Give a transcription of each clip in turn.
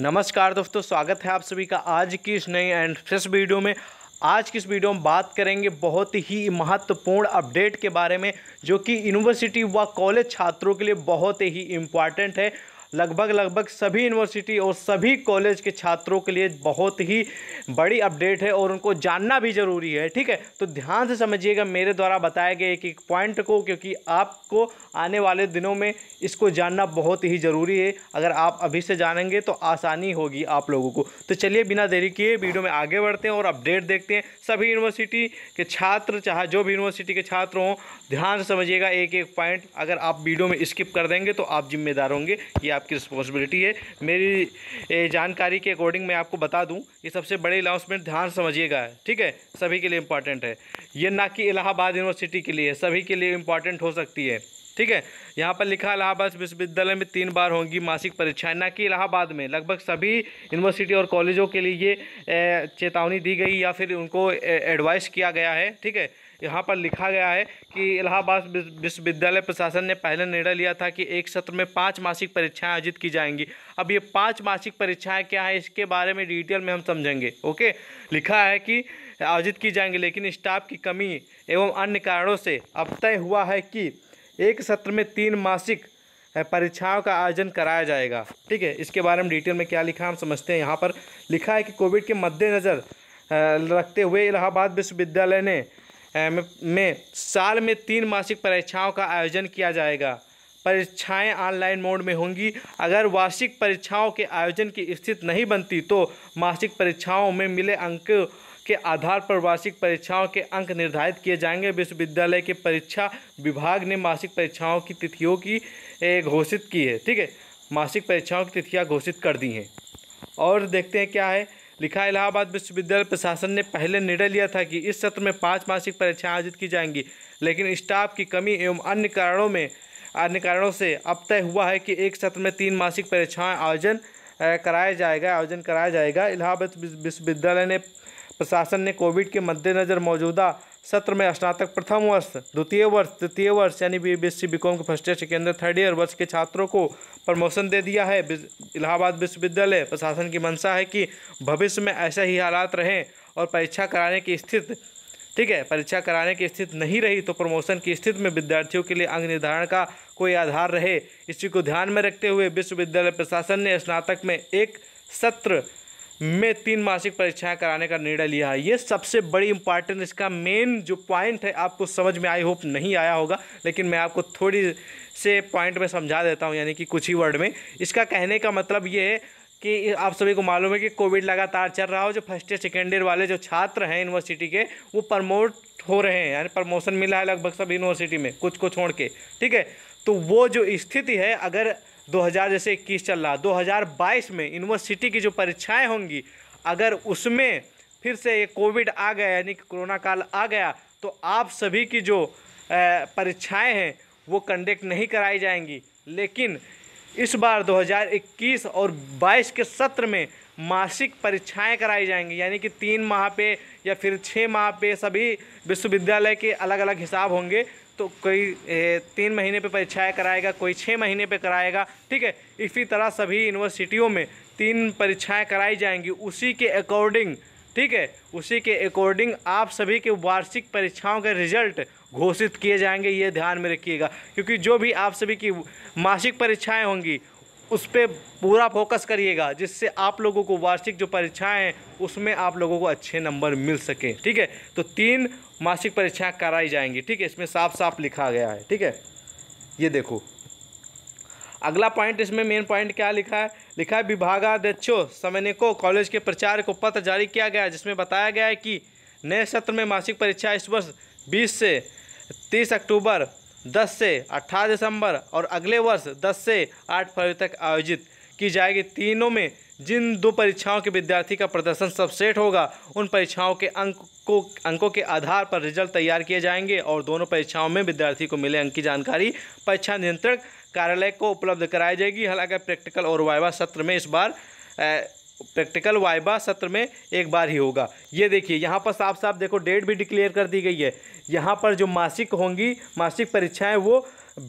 नमस्कार दोस्तों स्वागत है आप सभी का आज की इस नई एंड फ्रेश वीडियो में आज की इस वीडियो में बात करेंगे बहुत ही महत्वपूर्ण अपडेट के बारे में जो कि यूनिवर्सिटी व कॉलेज छात्रों के लिए बहुत ही इम्पॉर्टेंट है लगभग लगभग सभी यूनिवर्सिटी और सभी कॉलेज के छात्रों के लिए बहुत ही बड़ी अपडेट है और उनको जानना भी ज़रूरी है ठीक है तो ध्यान से समझिएगा मेरे द्वारा बताए गए एक एक पॉइंट को क्योंकि आपको आने वाले दिनों में इसको जानना बहुत ही ज़रूरी है अगर आप अभी से जानेंगे तो आसानी होगी आप लोगों को तो चलिए बिना देरी किए वीडियो में आगे बढ़ते हैं और अपडेट देखते हैं सभी यूनिवर्सिटी के छात्र चाहे जो भी यूनिवर्सिटी के छात्र हों ध्यान से समझिएगा एक एक पॉइंट अगर आप वीडियो में स्किप कर देंगे तो आप जिम्मेदार होंगे कि आप आपकी रिस्पॉन्सिबिलिटी है मेरी जानकारी के अकॉर्डिंग मैं आपको बता दूँ ये सबसे बड़े अनाउंसमेंट ध्यान समझिएगा ठीक है सभी के लिए इंपॉर्टेंट है ये ना कि इलाहाबाद यूनिवर्सिटी के लिए सभी के लिए इम्पॉर्टेंट हो सकती है ठीक है यहाँ पर लिखा इलाहाबाद विश्वविद्यालय में तीन बार होंगी मासिक परीक्षाएं ना कि इलाहाबाद में लगभग सभी यूनिवर्सिटी और कॉलेजों के लिए ये चेतावनी दी गई या फिर उनको एडवाइस किया गया है ठीक है यहाँ पर लिखा गया है कि इलाहाबाद विश्वविद्यालय प्रशासन ने पहले निर्णय लिया था कि एक सत्र में पाँच मासिक परीक्षाएँ आयोजित की जाएंगी अब ये पाँच मासिक परीक्षाएँ क्या हैं इसके बारे में डिटेल में हम समझेंगे ओके लिखा है कि आयोजित की जाएंगी लेकिन स्टाफ की कमी एवं अन्य कारणों से अब तय हुआ है कि एक सत्र में तीन मासिक परीक्षाओं का आयोजन कराया जाएगा ठीक है इसके बारे में डिटेल में क्या लिखा हम समझते हैं यहाँ पर लिखा है कि कोविड के मद्देनज़र रखते हुए इलाहाबाद विश्वविद्यालय ने में साल में तीन मासिक परीक्षाओं का आयोजन किया जाएगा परीक्षाएं ऑनलाइन मोड में होंगी अगर वार्षिक परीक्षाओं के आयोजन की स्थिति नहीं बनती तो मासिक परीक्षाओं में मिले अंक के आधार पर वार्षिक परीक्षाओं के अंक निर्धारित किए जाएंगे विश्वविद्यालय के परीक्षा विभाग ने मासिक परीक्षाओं की तिथियों की घोषित की है ठीक है मासिक परीक्षाओं की तिथियाँ घोषित कर दी हैं और देखते हैं क्या है लिखा इलाहाबाद विश्वविद्यालय प्रशासन ने पहले निर्णय लिया था कि इस सत्र में पाँच मासिक परीक्षाएँ आयोजित की जाएंगी लेकिन स्टाफ की कमी एवं अन्य कारणों में अन्य कारणों से अब तय हुआ है कि एक सत्र में तीन मासिक परीक्षाएँ आयोजन कराया जाएगा आयोजन कराया जाएगा इलाहाबाद विश्वविद्यालय ने प्रशासन ने कोविड के मद्देनज़र मौजूदा सत्र में स्नातक प्रथम वर्ष द्वितीय वर्ष तृतीय वर्ष यानी B B S C BCom के first year second third year वर्ष के छात्रों को प्रमोशन दे दिया है इलाहाबाद विश्वविद्यालय प्रशासन की मंशा है कि भविष्य में ऐसे ही हालात रहें और परीक्षा कराने की स्थिति ठीक है परीक्षा कराने की स्थिति नहीं रही तो प्रमोशन की स्थिति में विद्यार्थियों के लिए अंग निर्धारण का कोई आधार रहे इसी को ध्यान में रखते हुए विश्वविद्यालय प्रशासन ने स्नातक में एक सत्र में तीन मासिक परीक्षाएं कराने का निर्णय लिया है ये सबसे बड़ी इंपॉर्टेंट इसका मेन जो पॉइंट है आपको समझ में आई होप नहीं आया होगा लेकिन मैं आपको थोड़ी से पॉइंट में समझा देता हूँ यानी कि कुछ ही वर्ड में इसका कहने का मतलब ये है कि आप सभी को मालूम है कि कोविड लगातार चल रहा हो जो फर्स्ट ईयर सेकेंड ईयर वाले जो छात्र हैं यूनिवर्सिटी के वो प्रमोट हो रहे हैं यानी प्रमोशन मिला है लगभग सब यूनिवर्सिटी में कुछ को छोड़ के ठीक है तो वो जो स्थिति है अगर 2000 जैसे इक्कीस चल रहा बाईस में यूनिवर्सिटी की जो परीक्षाएं होंगी अगर उसमें फिर से ये कोविड आ गया यानी कि कोरोना काल आ गया तो आप सभी की जो परीक्षाएं हैं वो कंडक्ट नहीं कराई जाएंगी लेकिन इस बार 2021 और 22 के सत्र में मासिक परीक्षाएं कराई जाएंगी यानी कि तीन माह पे या फिर छः माह पे सभी विश्वविद्यालय के अलग अलग हिसाब होंगे तो कोई तीन महीने पे परीक्षाएं कराएगा कोई छः महीने पे कराएगा ठीक है इसी तरह सभी यूनिवर्सिटियों में तीन परीक्षाएं कराई जाएंगी उसी के अकॉर्डिंग ठीक है उसी के अकॉर्डिंग आप सभी के वार्षिक परीक्षाओं के रिजल्ट घोषित किए जाएंगे ये ध्यान में रखिएगा क्योंकि जो भी आप सभी की मासिक परीक्षाएं होंगी उस पर पूरा फोकस करिएगा जिससे आप लोगों को वार्षिक जो परीक्षाएं हैं उसमें आप लोगों को अच्छे नंबर मिल सके ठीक है तो तीन मासिक परीक्षाएं कराई जाएंगी ठीक है इसमें साफ साफ लिखा गया है ठीक है ये देखो अगला पॉइंट इसमें मेन पॉइंट क्या लिखा है लिखा है विभागाध्यक्षों को कॉलेज के प्रचार को पत्र जारी किया गया जिसमें बताया गया है कि नए सत्र में मासिक परीक्षा इस वर्ष बीस से तीस अक्टूबर 10 से 18 दिसंबर और अगले वर्ष 10 से 8 फरवरी तक आयोजित की जाएगी तीनों में जिन दो परीक्षाओं के विद्यार्थी का प्रदर्शन सबसेट होगा उन परीक्षाओं के अंक को अंकों के आधार पर रिजल्ट तैयार किए जाएंगे और दोनों परीक्षाओं में विद्यार्थी को मिले अंक की जानकारी परीक्षा नियंत्रक कार्यालय को उपलब्ध कराई जाएगी हालांकि प्रैक्टिकल और वाइवा सत्र में इस बार प्रैक्टिकल वाइबा सत्र में एक बार ही होगा ये देखिए यहाँ पर साफ साफ देखो डेट भी डिक्लेयर कर दी गई है यहाँ पर जो मासिक होंगी मासिक परीक्षाएं वो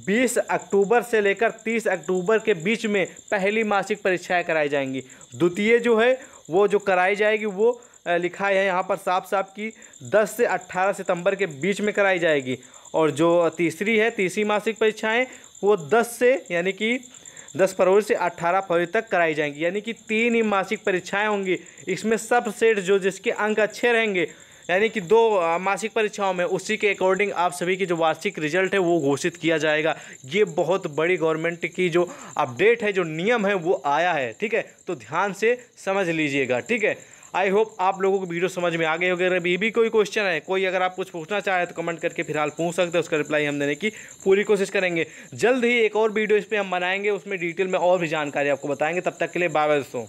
20 अक्टूबर से लेकर 30 अक्टूबर के बीच में पहली मासिक परीक्षाएं कराई जाएंगी द्वितीय जो है वो जो कराई जाएगी वो लिखा है यहाँ पर साफ साफ कि 10 से 18 सितंबर के बीच में कराई जाएगी और जो तीसरी है तीसरी मासिक परीक्षाएं वो 10 से यानी कि दस फरवरी से अट्ठारह फरवरी तक कराई जाएंगी यानी कि तीन ही मासिक परीक्षाएँ होंगी इसमें सब सेट जो जिसके अंक अच्छे रहेंगे यानी कि दो मासिक परीक्षाओं में उसी के अकॉर्डिंग आप सभी की जो वार्षिक रिजल्ट है वो घोषित किया जाएगा ये बहुत बड़ी गवर्नमेंट की जो अपडेट है जो नियम है वो आया है ठीक है तो ध्यान से समझ लीजिएगा ठीक है आई होप आप लोगों को वीडियो समझ में आ गई होगी अगर अभी भी कोई क्वेश्चन है कोई अगर आप कुछ पूछना चाहें तो कमेंट करके फिलहाल पूछ सकते हैं उसका रिप्लाई हम देने की पूरी कोशिश करेंगे जल्द ही एक और वीडियो इस पर हम बनाएंगे उसमें डिटेल में और भी जानकारी आपको बताएंगे तब तक के लिए बाय दोस्तों